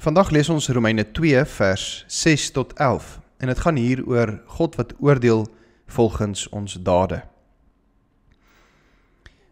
Vandag lees ons Romeine 2 vers 6 tot 11 en dit gaan hier oor God wat oordeel volgens ons dade.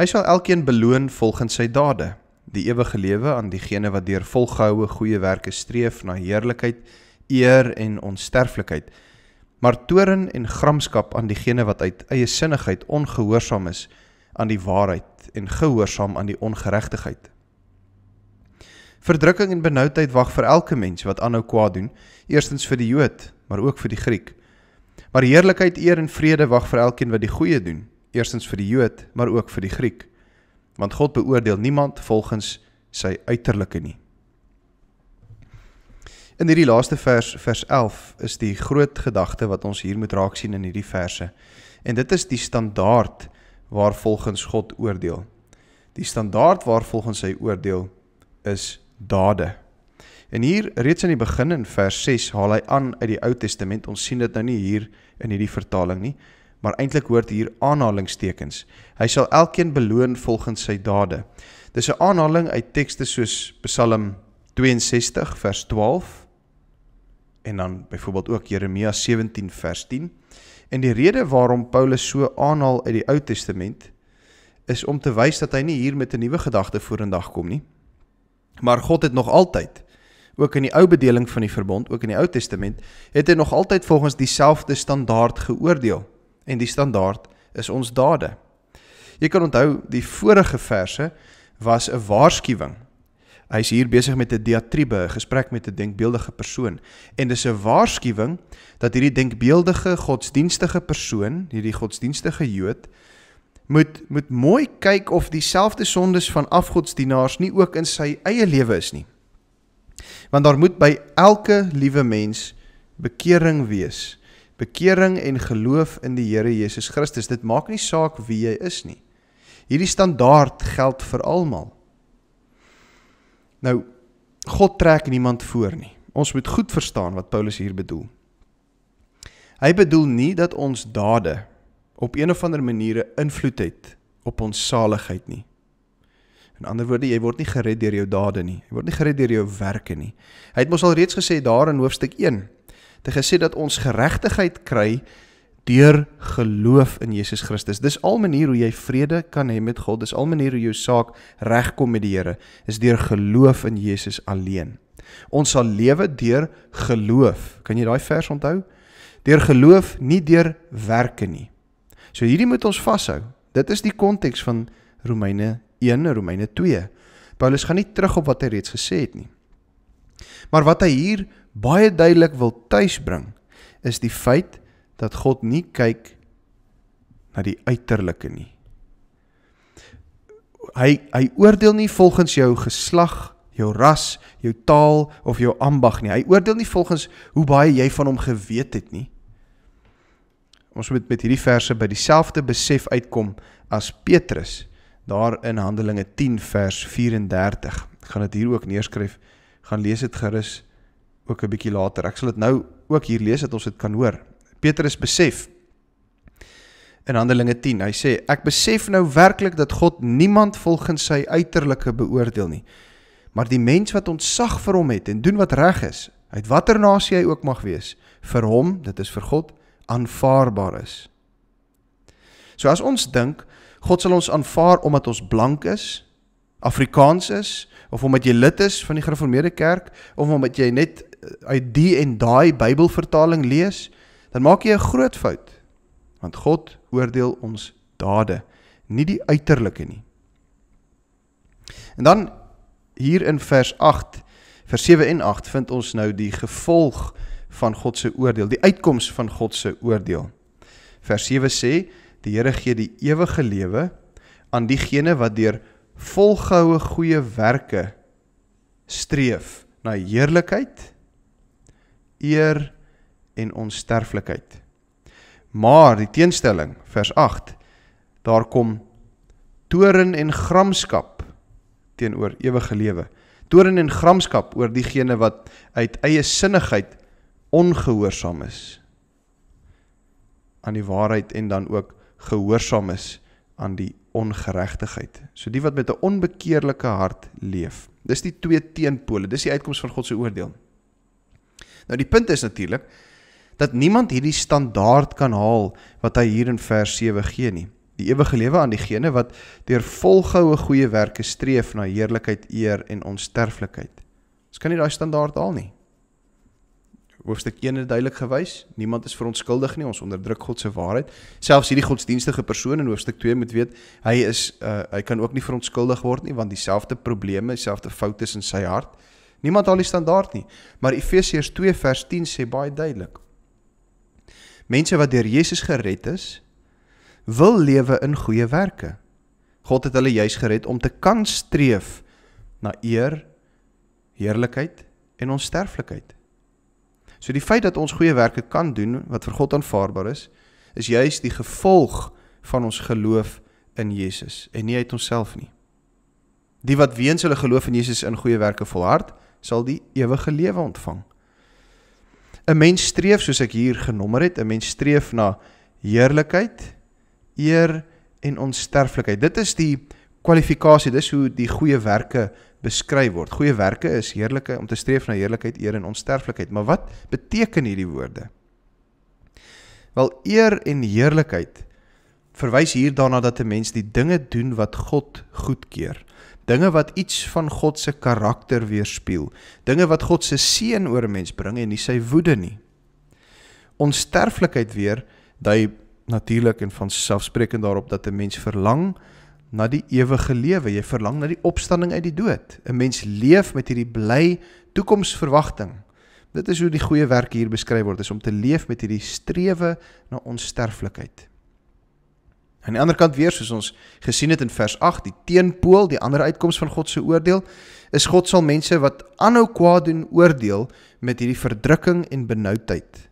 Hy sal elkeen beloon volgens sy dade. Die ewige lewe aan diegene wat deur volgehoue goeie werke streef na heerlikheid, eer en onsterflikheid. Maar toorn en gramskap aan diegene wat uit eie sinnigheid ongehoorsaam is aan die waarheid en gehoorsaam aan die ongeregtigheid. Verdrukking en benoudheid wag vir elke mens wat aanhou kwaad doen, eerstens vir die Jood, maar ook vir die Griek. Maar heerlikheid, eer en vrede wag vir elkeen wat die goeie doen, eerstens vir die Jood, maar ook vir die Griek. Want God beoordeel niemand volgens sy uiterlike nie. In hierdie laaste vers, vers 11, is die groot gedagte wat ons hier moet raak sien in hierdie verse. En dit is die standaard waar volgens God oordeel. Die standaard waar volgens hy oordeel is dade. En hier reeds aan die begin in vers 6 haal hy aan uit die Ou Testament. Ons sien dit nou nie hier in hierdie vertaling nie, maar eintlik hoort hier aanhalingstekens. Hy sal elkeen beloon volgens sy dade. Dis 'n aanhaling uit tekste soos Psalm 62 vers 12 en dan byvoorbeeld ook Jeremia 17 vers 10. En die rede waarom Paulus so aanhaal uit die Ou Testament is om te wys dat hy nie hier met 'n nuwe gedagte vorendag kom nie, Maar God het nog altyd ook in die ou bedeling van die verbond, ook in die Ou Testament, het hy nog altyd volgens dieselfde standaard geoordeel en die standaard is ons dade. Jy kan onthou die vorige verse was 'n waarskuwing. Hy's hier besig met 'n diatribe, 'n gesprek met 'n denkbeeldige persoon en dis 'n waarskuwing dat hierdie denkbeeldige godsdienstige persoon, hierdie godsdienstige Jood, moet moet mooi kyk of dieselfde sondes van afgodsdienaars nie ook in sy eie lewe is nie. Want daar moet by elke liewe mens bekering wees. Bekering en geloof in die Here Jesus Christus. Dit maak nie saak wie jy is nie. Hierdie standaard geld vir almal. Nou God trek niemand voor nie. Ons moet goed verstaan wat Paulus hier bedoel. Hy bedoel nie dat ons dade op een of ander maniere invloed het op ons saligheid nie. In ander woorde, jy word nie gered deur jou dade nie. Jy word nie gered deur jou werke nie. Hy het mos al reeds gesê daar in hoofstuk 1, te gesê dat ons geregtigheid kry deur geloof in Jesus Christus. Dis al manier hoe jy vrede kan hê met God. Dis al manier hoe jou saak regkom met die Here is deur geloof in Jesus alleen. Ons sal lewe deur geloof. Kan jy daai vers onthou? Deur geloof, nie deur werke nie. So hierdie moet ons vashou. Dit is die konteks van Romeine 1, Romeine 2. Paulus gaan nie terug op wat hy reeds gesê het nie. Maar wat hy hier baie duidelik wil tuisbring is die feit dat God nie kyk na die uiterlike nie. Hy hy oordeel nie volgens jou geslag, jou ras, jou taal of jou ambag nie. Hy oordeel nie volgens hoe baie jy van hom geweet het nie ons moet met hierdie verse by dieselfde besef uitkom as Petrus daar in Handelinge 10 vers 34. Ek gaan dit hier ook neerskryf. Gaan lees dit gerus ook 'n bietjie later. Ek sal dit nou ook hier lees dat ons dit kan hoor. Petrus besef in Handelinge 10. Hy sê ek besef nou werklik dat God niemand volgens sy uiterlike beoordeel nie. Maar die mens wat ontsag vir hom het en doen wat reg is, uit watter nasie hy ook mag wees, vir hom, dit is vir God, aanvaarbaar is. So as ons dink God sal ons aanvaar omdat ons blank is, Afrikaans is of omdat jy lid is van die Gereformeerde Kerk of omdat jy net eh, uit die en daai Bybelvertaling lees, dan maak jy 'n groot fout. Want God oordeel ons dade, nie die uiterlike nie. En dan hier in vers 8, vers 7 en 8 vind ons nou die gevolg van God se oordeel, die uitkoms van God se oordeel. Vers 7 sê: "Die Here gee die ewige lewe aan diegene wat deur volgehoue goeie werke streef na heerlikheid, eer en onsterflikheid." Maar die teenstelling, vers 8, daar kom toren en gramskap teenoor ewige lewe. Toren en gramskap oor diegene wat uit eie sinnigheid ongehoorsaam is aan die waarheid en dan ook gehoorsaam is aan die ongeregtigheid. So die wat met 'n onbekeerlike hart leef. Dis die twee teenpole. Dis die uitkoms van God se oordeel. Nou die punt is natuurlik dat niemand hierdie standaard kan haal wat hy hier in vers 7 gee nie. Die ewige lewe aan diegene wat deur volgehoue goeie werke streef na heerlikheid, eer en onsterflikheid. Ons kan nie daai standaard haal nie hoofstuk 1 het duidelik gewys, niemand is verontskuldig nie, ons onderdruk God se waarheid. Selfs hierdie godsdienstige persoon in hoofstuk 2 moet weet, hy is uh, hy kan ook nie verontskuldig word nie want dieselfde probleme, dieselfde foute is in sy hart. Niemand haal die standaard nie, maar Efesiërs 2 vers 10 sê baie duidelik. Mense wat deur Jesus gered is, wil lewe in goeie werke. God het hulle juis gered om te kan streef na eer, heerlikheid en onsterflikheid. So die feit dat ons goeie werke kan doen wat vir God aanvaarbaar is, is juis die gevolg van ons geloof in Jesus en nie uit onsself nie. Die wat weens hulle geloof in Jesus in goeie werke volhard, sal die ewige lewe ontvang. 'n Mens streef soos ek hier genommer het, 'n mens streef na heerlikheid, eer en onsterflikheid. Dit is die kwalifikasie, dis hoe die goeie werke beskryf word. Goeie werke is heerlike om te streef na heerlikheid, eer en onsterflikheid. Maar wat beteken hierdie woorde? Wel eer en heerlikheid verwys hier daarna dat 'n mens die dinge doen wat God goedkeur. Dinge wat iets van God se karakter weerspieël. Dinge wat God se seën oor 'n mens bring en nie sy woede nie. Onsterflikheid weer dui natuurlik en van selfsprekend daarop dat 'n mens verlang na die ewige lewe. Jy verlang na die opstanding uit die dood. 'n Mens leef met hierdie bly toekomsverwagting. Dit is hoe die goeie werk hier beskryf word, is om te leef met hierdie strewe na onsterflikheid. Aan die ander kant weer, soos ons gesien het in vers 8, die teenpool, die ander uitkoms van God se oordeel, is God sal mense wat aanhou kwaad doen oordeel met hierdie verdrukking en benoudheid.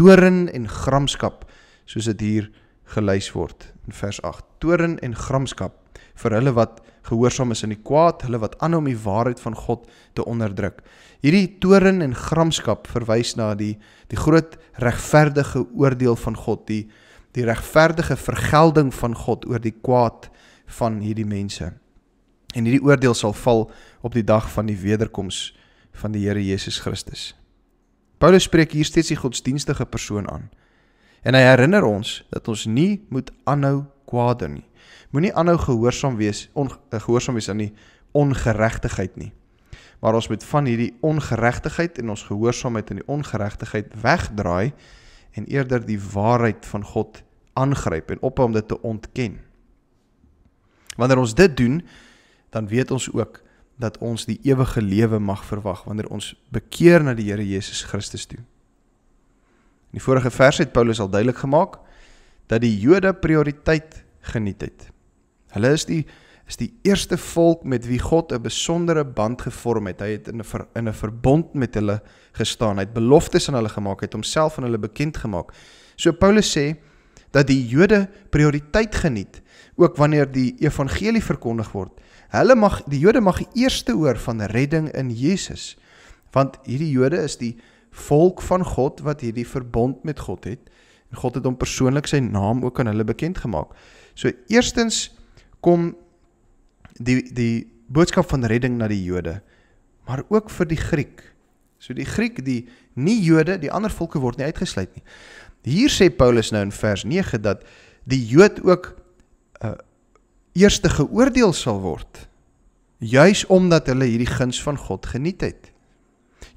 Toren en gramskap, soos dit hier gelys word in vers 8 toren en gramskap vir hulle wat gehoorsaam is in die kwaad hulle wat aanhou om die waarheid van God te onderdruk hierdie toren en gramskap verwys na die die groot regverdige oordeel van God die die regverdige vergelding van God oor die kwaad van hierdie mense en hierdie oordeel sal val op die dag van die wederkoms van die Here Jesus Christus Paulus spreek hier steeds die godsdienstige persoon aan En hy herinner ons dat ons nie moet aanhou kwaad doen nie. Moenie aanhou gehoorsaam wees, ongehoorsaam eh, wees aan die ongeregtigheid nie. Maar ons moet van hierdie ongeregtigheid en ons gehoorsaamheid aan die ongeregtigheid wegdraai en eerder die waarheid van God aangryp en ophou om dit te ontken. Wanneer ons dit doen, dan weet ons ook dat ons die ewige lewe mag verwag wanneer ons bekeer na die Here Jesus Christus toe. In die vorige vers het Paulus al duidelik gemaak dat die Jode prioriteit geniet het. Hulle is die is die eerste volk met wie God 'n besondere band gevorm het. Hy het in 'n in 'n verbond met hulle gestaan. Hy het beloftes aan hulle gemaak, het homself aan hulle bekend gemaak. So Paulus sê dat die Jode prioriteit geniet ook wanneer die evangelie verkondig word. Hulle mag die Jode mag die eerste hoor van redding in Jesus. Want hierdie Jode is die volk van God wat hierdie verbond met God het en God het hom persoonlik sy naam ook aan hulle bekend gemaak. So eerstens kom die die boodskap van redding na die Jode, maar ook vir die Griek. So die Griek, die nie Jode, die ander volke word nie uitgesluit nie. Hier sê Paulus nou in vers 9 dat die Jood ook 'n uh, eh, eerste geoordeel sal word juis omdat hulle hierdie guns van God geniet het.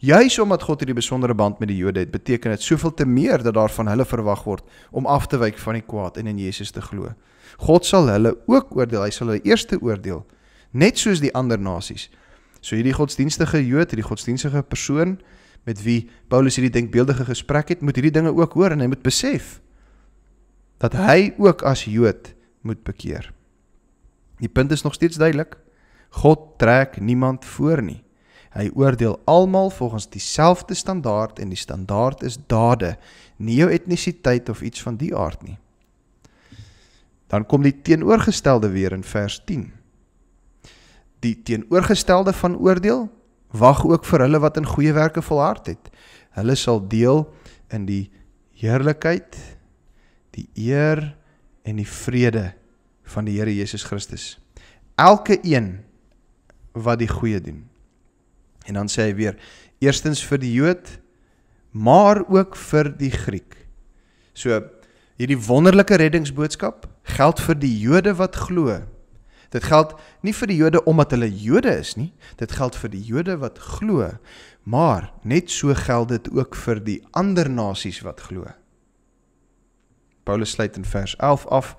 Juis omdat God hierdie besondere band met die Jode het, beteken dit soveel te meer dat daar van hulle verwag word om af te wyk van die kwaad en in Jesus te glo. God sal hulle ook oordeel, hy sal hulle eers oordeel, net soos die ander nasies. So hierdie godsdienstige Jood, hierdie godsdienstige persoon met wie Paulus hierdie denkbeeldige gesprek het, moet hierdie dinge ook hoor en hy moet besef dat hy ook as Jood moet bekeer. Die punt is nog steeds duidelik. God trek niemand voor nie. Hy oordeel almal volgens dieselfde standaard en die standaard is dade, nie jou etnisiteit of iets van die aard nie. Dan kom die teenoorgestelde weer in vers 10. Die teenoorgestelde van oordeel wag ook vir hulle wat in goeie werke volhard het. Hulle sal deel in die heerlikheid, die eer en die vrede van die Here Jesus Christus. Elke een wat die goeie doen, En dan sê hy weer: Eerstens vir die Jood, maar ook vir die Griek. So hierdie wonderlike reddingsboodskap geld vir die Jode wat glo. Dit geld nie vir die Jode omdat hulle Jode is nie, dit geld vir die Jode wat glo, maar net so geld dit ook vir die ander nasies wat glo. Paulus sluit in vers 11 af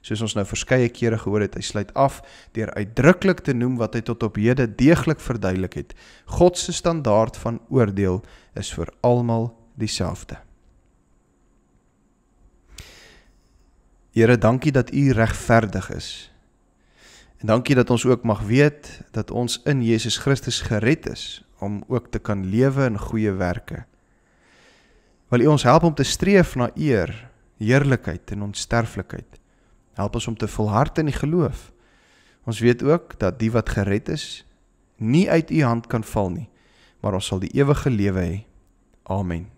soos ons nou verskeie kere gehoor het, hy sluit af deur uitdruklik te noem wat hy tot op hede deeglik verduidelik het. God se standaard van oordeel is vir almal dieselfde. Here, dankie dat U regverdig is. En dankie dat ons ook mag weet dat ons in Jesus Christus gered is om ook te kan lewe in goeie werke. Wil U ons help om te streef na eer, heerlikheid en onsterflikheid? Help ons om te volhard in die geloof. Ons weet ook dat die wat gered is, nie uit u hand kan val nie, maar ons sal die ewige lewe hê. Amen.